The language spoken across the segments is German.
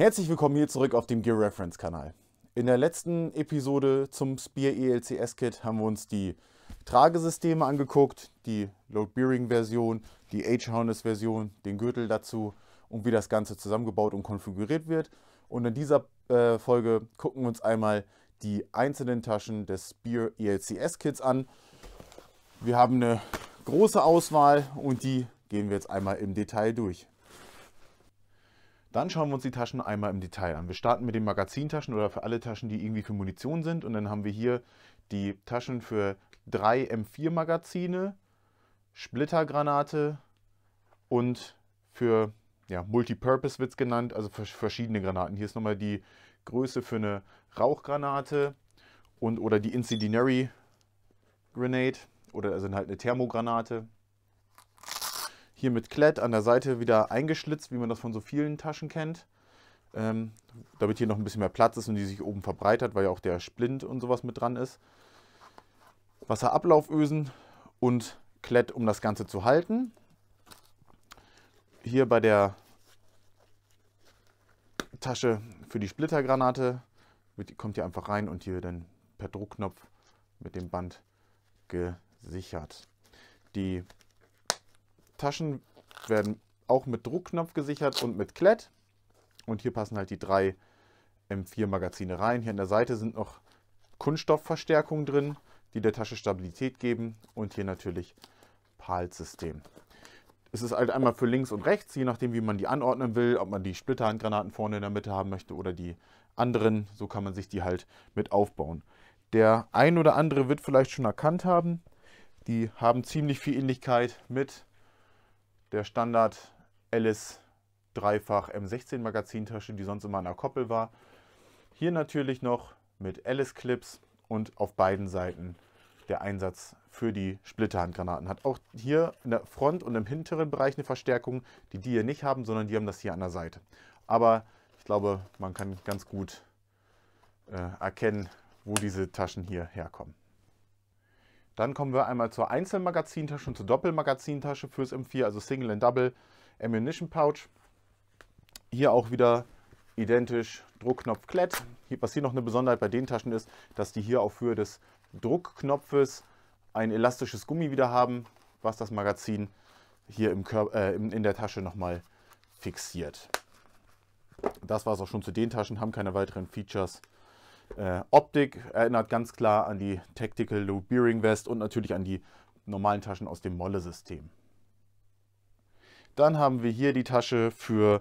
Herzlich willkommen hier zurück auf dem Gear Reference Kanal. In der letzten Episode zum Spear ELCS Kit haben wir uns die Tragesysteme angeguckt, die Load Bearing Version, die H-Harness Version, den Gürtel dazu und wie das Ganze zusammengebaut und konfiguriert wird. Und in dieser äh, Folge gucken wir uns einmal die einzelnen Taschen des Spear ELCS Kits an. Wir haben eine große Auswahl und die gehen wir jetzt einmal im Detail durch. Dann schauen wir uns die Taschen einmal im Detail an. Wir starten mit den Magazintaschen oder für alle Taschen, die irgendwie für Munition sind. Und dann haben wir hier die Taschen für drei M4-Magazine, Splittergranate und für ja, Multipurpose wird es genannt, also für verschiedene Granaten. Hier ist nochmal die Größe für eine Rauchgranate und oder die Incendiary Grenade oder also halt eine Thermogranate hier mit Klett an der Seite wieder eingeschlitzt, wie man das von so vielen Taschen kennt. Ähm, damit hier noch ein bisschen mehr Platz ist und die sich oben verbreitert, weil ja auch der Splint und sowas mit dran ist. Wasserablaufösen und Klett, um das Ganze zu halten. Hier bei der Tasche für die Splittergranate kommt hier einfach rein und hier dann per Druckknopf mit dem Band gesichert. Die Taschen werden auch mit Druckknopf gesichert und mit Klett. Und hier passen halt die drei M4-Magazine rein. Hier an der Seite sind noch Kunststoffverstärkungen drin, die der Tasche Stabilität geben. Und hier natürlich PAL-System. Es ist halt einmal für links und rechts, je nachdem wie man die anordnen will, ob man die Splitterhandgranaten vorne in der Mitte haben möchte oder die anderen. So kann man sich die halt mit aufbauen. Der ein oder andere wird vielleicht schon erkannt haben. Die haben ziemlich viel Ähnlichkeit mit der Standard Alice Dreifach M16 Magazintasche, die sonst immer an der Koppel war. Hier natürlich noch mit Alice Clips und auf beiden Seiten der Einsatz für die Splitterhandgranaten. Hat auch hier in der Front und im hinteren Bereich eine Verstärkung, die die hier nicht haben, sondern die haben das hier an der Seite. Aber ich glaube, man kann ganz gut äh, erkennen, wo diese Taschen hier herkommen. Dann kommen wir einmal zur Einzelmagazintasche und zur Doppelmagazintasche fürs M4, also Single and Double Ammunition Pouch. Hier auch wieder identisch Druckknopf Klett. Was hier noch eine Besonderheit bei den Taschen ist, dass die hier auf Höhe des Druckknopfes ein elastisches Gummi wieder haben, was das Magazin hier im Körper, äh, in der Tasche nochmal fixiert. Das war es auch schon zu den Taschen, haben keine weiteren Features. Äh, Optik erinnert ganz klar an die Tactical Low Bearing Vest und natürlich an die normalen Taschen aus dem Molle-System. Dann haben wir hier die Tasche für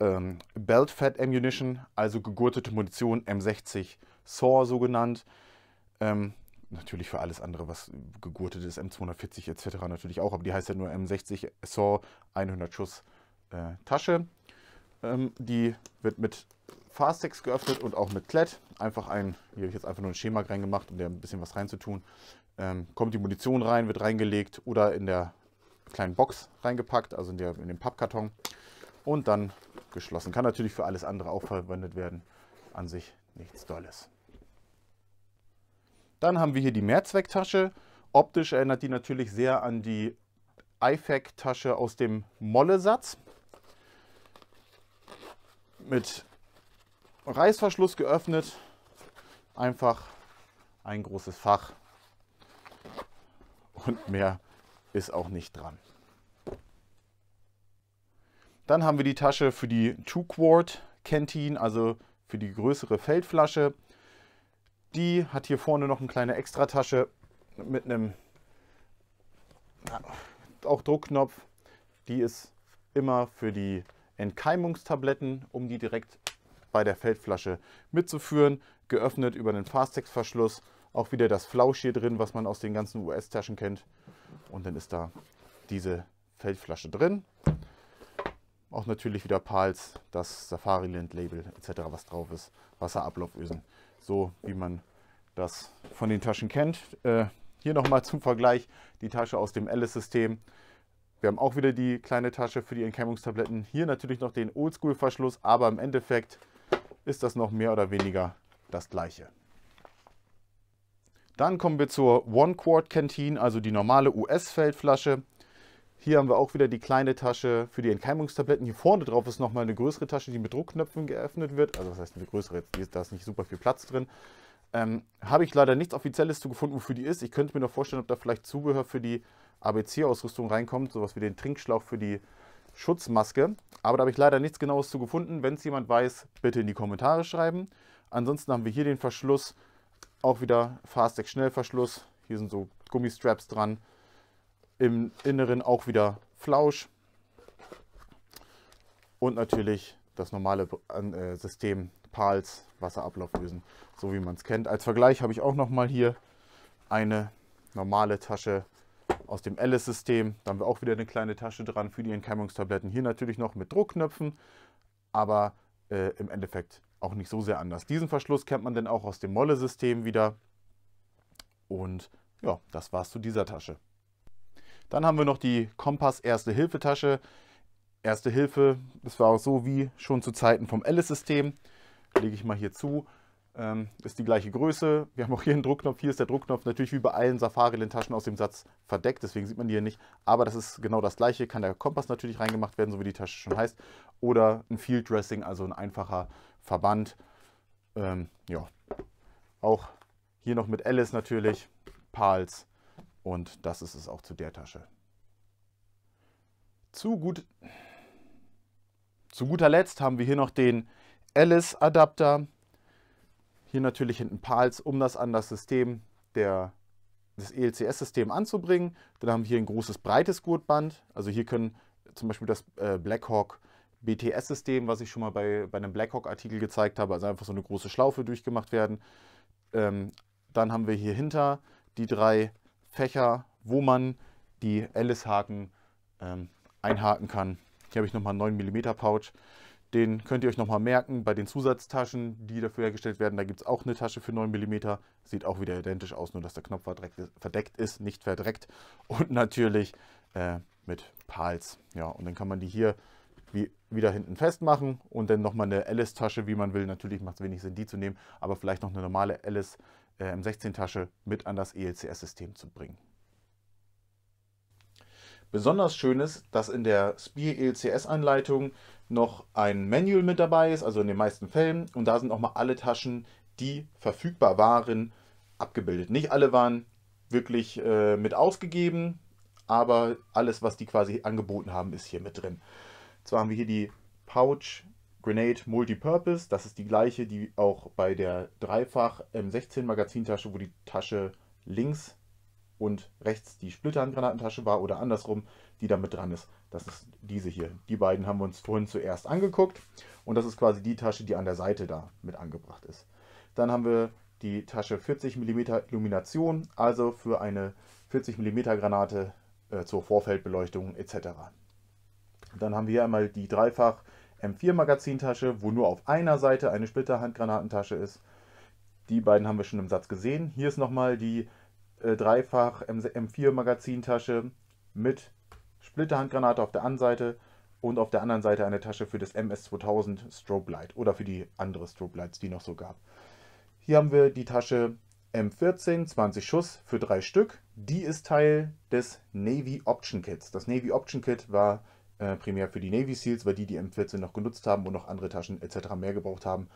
ähm, Belt Fat Ammunition, also gegurtete Munition M60 SAW so genannt. Ähm, natürlich für alles andere, was gegurtet ist, M240 etc. natürlich auch, aber die heißt ja nur M60 SAW 100 Schuss äh, Tasche. Ähm, die wird mit Fastex geöffnet und auch mit Klett. Einfach ein, hier habe ich jetzt einfach nur ein Schema reingemacht, um da ein bisschen was reinzutun. Ähm, kommt die Munition rein, wird reingelegt oder in der kleinen Box reingepackt, also in, der, in den Pappkarton. Und dann geschlossen. Kann natürlich für alles andere auch verwendet werden. An sich nichts Dolles. Dann haben wir hier die Mehrzwecktasche. Optisch erinnert die natürlich sehr an die IFAC-Tasche aus dem Molle-Satz. Mit Reißverschluss geöffnet, einfach ein großes Fach und mehr ist auch nicht dran. Dann haben wir die Tasche für die Two Quart Canteen, also für die größere Feldflasche. Die hat hier vorne noch eine kleine Extratasche mit einem auch Druckknopf. Die ist immer für die Entkeimungstabletten, um die direkt bei der Feldflasche mitzuführen. Geöffnet über den Fastex-Verschluss. Auch wieder das Flausch hier drin, was man aus den ganzen US-Taschen kennt. Und dann ist da diese Feldflasche drin. Auch natürlich wieder Pals, das Safari-Land-Label etc., was drauf ist. Wasserablaufösen, so wie man das von den Taschen kennt. Äh, hier nochmal zum Vergleich die Tasche aus dem Alice-System. Wir haben auch wieder die kleine Tasche für die Entkämmungstabletten. Hier natürlich noch den Oldschool-Verschluss, aber im Endeffekt ist das noch mehr oder weniger das gleiche. Dann kommen wir zur One Quart Canteen, also die normale US-Feldflasche. Hier haben wir auch wieder die kleine Tasche für die Entkeimungstabletten. Hier vorne drauf ist nochmal eine größere Tasche, die mit Druckknöpfen geöffnet wird. Also das heißt eine größere, da ist nicht super viel Platz drin. Ähm, Habe ich leider nichts Offizielles zu gefunden, wofür die ist. Ich könnte mir noch vorstellen, ob da vielleicht Zubehör für die ABC-Ausrüstung reinkommt, sowas wie den Trinkschlauch für die Schutzmaske. Aber da habe ich leider nichts Genaues zu gefunden. Wenn es jemand weiß, bitte in die Kommentare schreiben. Ansonsten haben wir hier den Verschluss, auch wieder Fastec Schnellverschluss. Hier sind so Gummistraps dran. Im Inneren auch wieder Flausch. Und natürlich das normale äh, System Pals Wasserablauflösen, so wie man es kennt. Als Vergleich habe ich auch nochmal hier eine normale Tasche aus dem Alice-System. Da haben wir auch wieder eine kleine Tasche dran für die Entkeimungstabletten. Hier natürlich noch mit Druckknöpfen, aber äh, im Endeffekt auch nicht so sehr anders. Diesen Verschluss kennt man dann auch aus dem Molle-System wieder. Und ja, das war's zu dieser Tasche. Dann haben wir noch die Kompass Erste-Hilfe-Tasche. Erste Hilfe, das war auch so wie schon zu Zeiten vom Alice-System. Lege ich mal hier zu. Ähm, ist die gleiche Größe. Wir haben auch hier einen Druckknopf. Hier ist der Druckknopf natürlich wie bei allen Safari-Lentaschen aus dem Satz verdeckt. Deswegen sieht man die hier nicht. Aber das ist genau das gleiche. Kann der Kompass natürlich reingemacht werden, so wie die Tasche schon heißt. Oder ein Field Dressing, also ein einfacher Verband. Ähm, ja, auch hier noch mit Alice natürlich, Pals. Und das ist es auch zu der Tasche. Zu, gut, zu guter Letzt haben wir hier noch den Alice-Adapter hier natürlich hinten PALs, um das an das System der, des elcs system anzubringen. Dann haben wir hier ein großes, breites Gurtband. Also hier können zum Beispiel das äh, Blackhawk BTS-System, was ich schon mal bei, bei einem Blackhawk-Artikel gezeigt habe, also einfach so eine große Schlaufe durchgemacht werden. Ähm, dann haben wir hier hinter die drei Fächer, wo man die Alice-Haken ähm, einhaken kann. Hier habe ich nochmal einen 9 mm Pouch. Den könnt ihr euch nochmal merken bei den Zusatztaschen, die dafür hergestellt werden. Da gibt es auch eine Tasche für 9 mm. Sieht auch wieder identisch aus, nur dass der Knopf verdeckt ist, nicht verdreckt. Und natürlich äh, mit Pals. Ja, und dann kann man die hier wie wieder hinten festmachen und dann nochmal eine Alice-Tasche, wie man will. Natürlich macht es wenig Sinn, die zu nehmen, aber vielleicht noch eine normale Alice äh, M16-Tasche mit an das ELCS-System zu bringen. Besonders schön ist, dass in der SPIE ELCS-Anleitung noch ein Manual mit dabei ist, also in den meisten Fällen. Und da sind auch mal alle Taschen, die verfügbar waren, abgebildet. Nicht alle waren wirklich äh, mit ausgegeben, aber alles, was die quasi angeboten haben, ist hier mit drin. Zwar haben wir hier die Pouch Grenade Multipurpose. Das ist die gleiche, die auch bei der Dreifach M16 Magazintasche, wo die Tasche links und rechts die Splitterhandgranatentasche war oder andersrum, die da mit dran ist. Das ist diese hier. Die beiden haben wir uns vorhin zuerst angeguckt. Und das ist quasi die Tasche, die an der Seite da mit angebracht ist. Dann haben wir die Tasche 40 mm Illumination, also für eine 40 mm Granate äh, zur Vorfeldbeleuchtung etc. Dann haben wir hier einmal die dreifach M4 Magazintasche, wo nur auf einer Seite eine Splitterhandgranatentasche ist. Die beiden haben wir schon im Satz gesehen. Hier ist nochmal die äh, dreifach M4 Magazintasche mit Splitterhandgranate auf der einen Seite und auf der anderen Seite eine Tasche für das MS-2000 Strobe Light oder für die andere Strobe Lights, die noch so gab. Hier haben wir die Tasche M14, 20 Schuss für drei Stück. Die ist Teil des Navy Option Kits. Das Navy Option Kit war äh, primär für die Navy SEALs, weil die die M14 noch genutzt haben und noch andere Taschen etc. mehr gebraucht haben.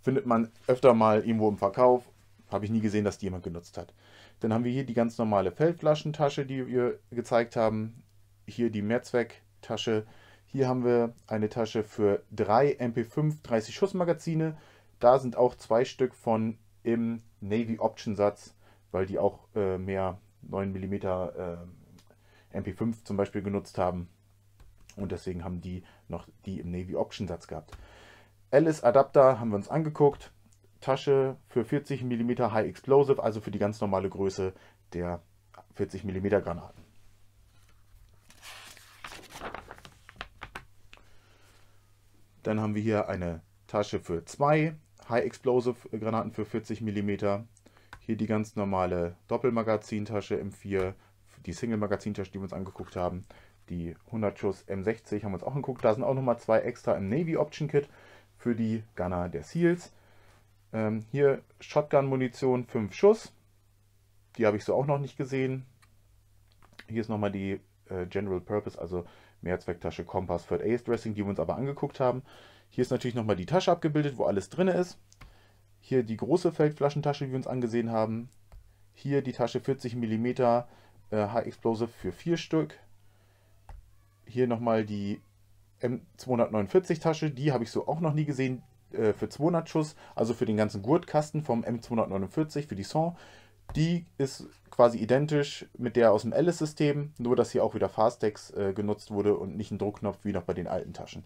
Findet man öfter mal irgendwo im Verkauf. Habe ich nie gesehen, dass die jemand genutzt hat. Dann haben wir hier die ganz normale Feldflaschentasche, die wir gezeigt haben hier die Mehrzwecktasche. Hier haben wir eine Tasche für drei MP5 30 Schuss Magazine. Da sind auch zwei Stück von im Navy Option Satz, weil die auch äh, mehr 9 mm äh, MP5 zum Beispiel genutzt haben. Und deswegen haben die noch die im Navy Option Satz gehabt. Alice Adapter haben wir uns angeguckt. Tasche für 40 mm High Explosive, also für die ganz normale Größe der 40 mm Granaten. Dann haben wir hier eine Tasche für zwei High Explosive äh, Granaten für 40 mm. Hier die ganz normale Doppelmagazintasche M4, die Single-Magazintasche, die wir uns angeguckt haben. Die 100 Schuss M60 haben wir uns auch angeguckt. Da sind auch nochmal zwei extra im Navy Option Kit für die Gunner der Seals. Ähm, hier Shotgun-Munition 5 Schuss. Die habe ich so auch noch nicht gesehen. Hier ist nochmal die äh, General Purpose, also Mehrzwecktasche, Kompass, Third Ace Dressing, die wir uns aber angeguckt haben. Hier ist natürlich nochmal die Tasche abgebildet, wo alles drin ist. Hier die große Feldflaschentasche, die wir uns angesehen haben. Hier die Tasche 40 mm äh, High Explosive für vier Stück. Hier nochmal die M249 Tasche, die habe ich so auch noch nie gesehen, äh, für 200 Schuss, also für den ganzen Gurtkasten vom M249 für die Saint. Die ist quasi identisch mit der aus dem Alice-System, nur dass hier auch wieder Fastex äh, genutzt wurde und nicht ein Druckknopf wie noch bei den alten Taschen.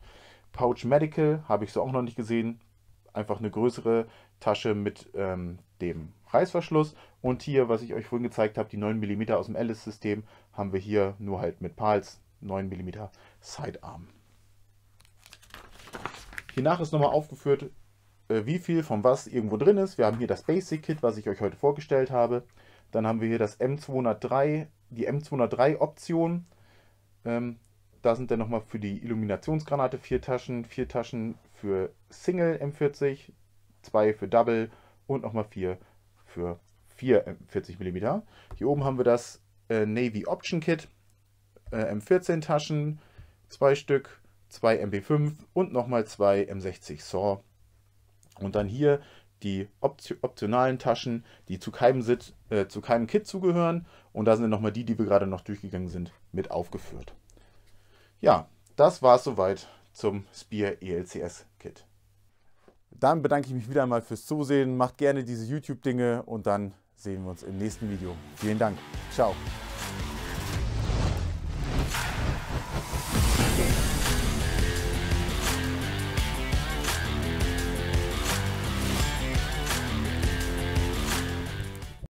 Pouch Medical habe ich so auch noch nicht gesehen. Einfach eine größere Tasche mit ähm, dem Reißverschluss. Und hier, was ich euch vorhin gezeigt habe, die 9 mm aus dem Alice-System, haben wir hier nur halt mit Pals 9 mm Sidearm. Hiernach ist nochmal aufgeführt, äh, wie viel von was irgendwo drin ist. Wir haben hier das Basic Kit, was ich euch heute vorgestellt habe. Dann haben wir hier das M203, die M203 Option. Ähm, da sind dann nochmal für die Illuminationsgranate vier Taschen, vier Taschen für Single M40, zwei für Double und nochmal vier für 4 M40 mm. Hier oben haben wir das äh, Navy Option Kit, äh, M14 Taschen, zwei Stück, zwei MB5 und nochmal zwei M60 Saw und dann hier die optionalen Taschen, die zu keinem, Sit äh, zu keinem Kit zugehören. Und da sind nochmal die, die wir gerade noch durchgegangen sind, mit aufgeführt. Ja, das war es soweit zum Spear ELCS Kit. Dann bedanke ich mich wieder einmal fürs Zusehen. Macht gerne diese YouTube-Dinge und dann sehen wir uns im nächsten Video. Vielen Dank. Ciao.